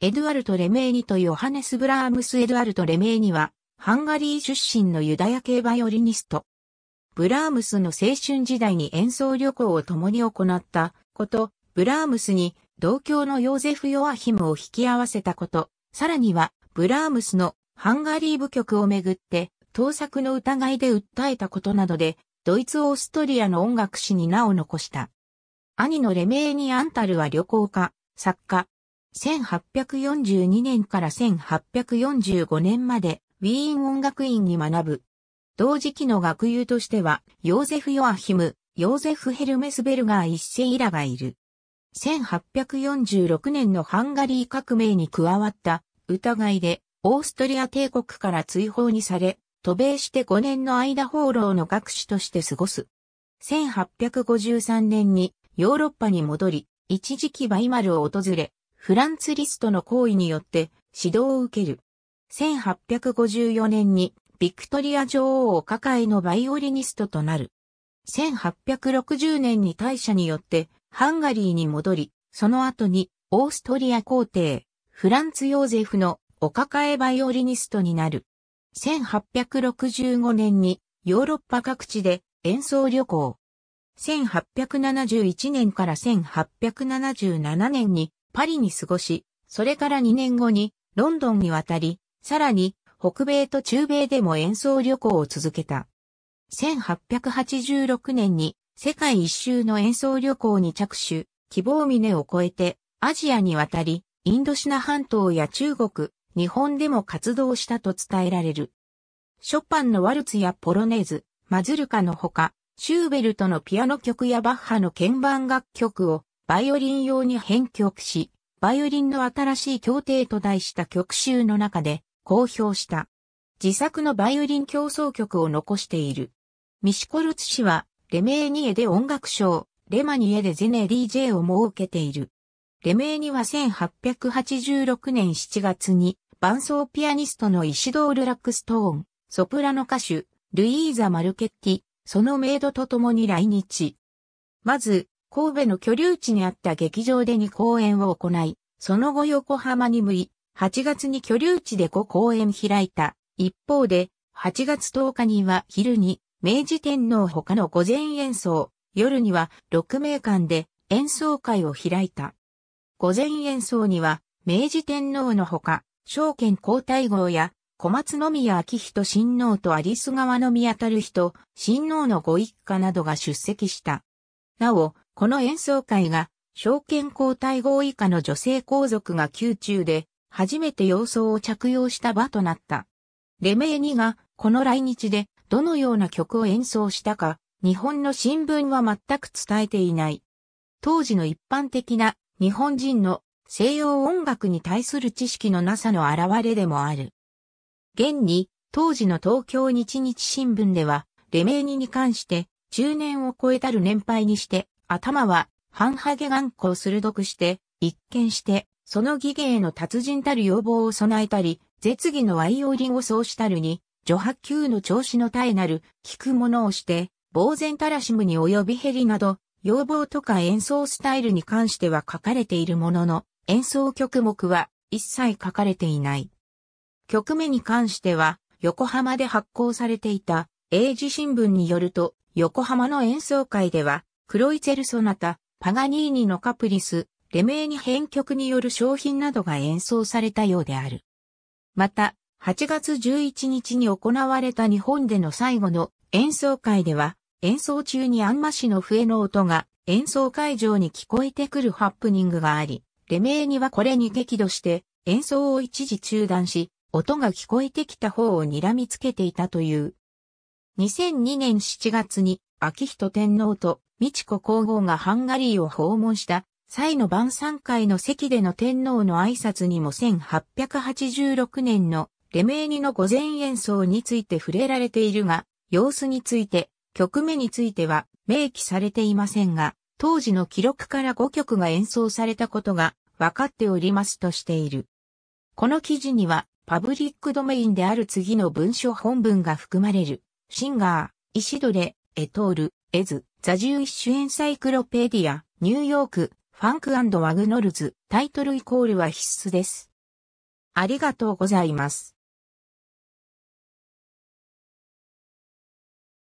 エドゥアルト・レメーニとヨハネス・ブラームス・エドゥアルト・レメーニは、ハンガリー出身のユダヤ系バイオリニスト。ブラームスの青春時代に演奏旅行を共に行ったこと、ブラームスに同郷のヨーゼフ・ヨアヒムを引き合わせたこと、さらには、ブラームスのハンガリー部曲をめぐって、盗作の疑いで訴えたことなどで、ドイツ・オーストリアの音楽史に名を残した。兄のレメーニ・アンタルは旅行家、作家、1842年から1845年までウィーン音楽院に学ぶ。同時期の学友としては、ヨーゼフ・ヨアヒム、ヨーゼフ・ヘルメスベルガー一世らがいる。1846年のハンガリー革命に加わった疑いで、オーストリア帝国から追放にされ、渡米して5年の間放浪の学士として過ごす。1853年にヨーロッパに戻り、一時期バイマルを訪れ、フランツ・リストの行為によって指導を受ける。1854年にビクトリア女王を抱えのバイオリニストとなる。1860年に大社によってハンガリーに戻り、その後にオーストリア皇帝、フランツ・ヨーゼフのお抱えバイオリニストになる。1865年にヨーロッパ各地で演奏旅行。1871年から1877年にパリに過ごし、それから2年後にロンドンに渡り、さらに北米と中米でも演奏旅行を続けた。1886年に世界一周の演奏旅行に着手、希望峰を越えてアジアに渡り、インドシナ半島や中国、日本でも活動したと伝えられる。ショパンのワルツやポロネーズ、マズルカのほか、シューベルトのピアノ曲やバッハの鍵盤楽曲をバイオリン用に編曲し、バイオリンの新しい協定と題した曲集の中で公表した。自作のバイオリン競争曲を残している。ミシコルツ氏は、レメーニエで音楽賞、レマニエでゼネ DJ を設けている。レメーニは1886年7月に、伴奏ピアニストのイシドール・ラックストーン、ソプラノ歌手、ルイーザ・マルケッティ、そのメイドと共に来日。まず、神戸の居留地にあった劇場で2公演を行い、その後横浜に向い、8月に居留地で5公演開いた。一方で、8月10日には昼に、明治天皇他の午前演奏、夜には6名館で演奏会を開いた。午前演奏には、明治天皇のほか、証券皇太后や、小松宮明人親王と有栖川の宮たる人、親王のご一家などが出席した。なお、この演奏会が、証券交代後以下の女性皇族が宮中で、初めて洋装を着用した場となった。レメーニが、この来日で、どのような曲を演奏したか、日本の新聞は全く伝えていない。当時の一般的な日本人の西洋音楽に対する知識のなさの表れでもある。現に、当時の東京日日新聞では、レメーニに関して、中年を超えたる年配にして、頭は、半ハゲ眼光鋭くして、一見して、その技芸の達人たる要望を備えたり、絶技のワイオリンを奏したるに、女波球の調子の絶えなる、聞くものをして、呆然たらしむに及びヘリなど、要望とか演奏スタイルに関しては書かれているものの、演奏曲目は一切書かれていない。曲目に関しては、横浜で発行されていた、英字新聞によると、横浜の演奏会では、クロイツェルソナタ、パガニーニのカプリス、レメーニ編曲による商品などが演奏されたようである。また、8月11日に行われた日本での最後の演奏会では、演奏中にアンマシの笛の音が演奏会場に聞こえてくるハプニングがあり、レメーニはこれに激怒して演奏を一時中断し、音が聞こえてきた方を睨みつけていたという。2002年7月に秋人天皇と美智子皇后がハンガリーを訪問した際の晩餐会の席での天皇の挨拶にも1886年のレメーニの御前演奏について触れられているが、様子について、曲目については明記されていませんが、当時の記録から5曲が演奏されたことが分かっておりますとしている。この記事には、パブリックドメインである次の文書本文が含まれる、シンガー、イシドレ、エトール、エズ、ザ1一種エンサイクロペディア、ニューヨーク、ファンクワグノルズ、タイトルイコールは必須です。ありがとうございます。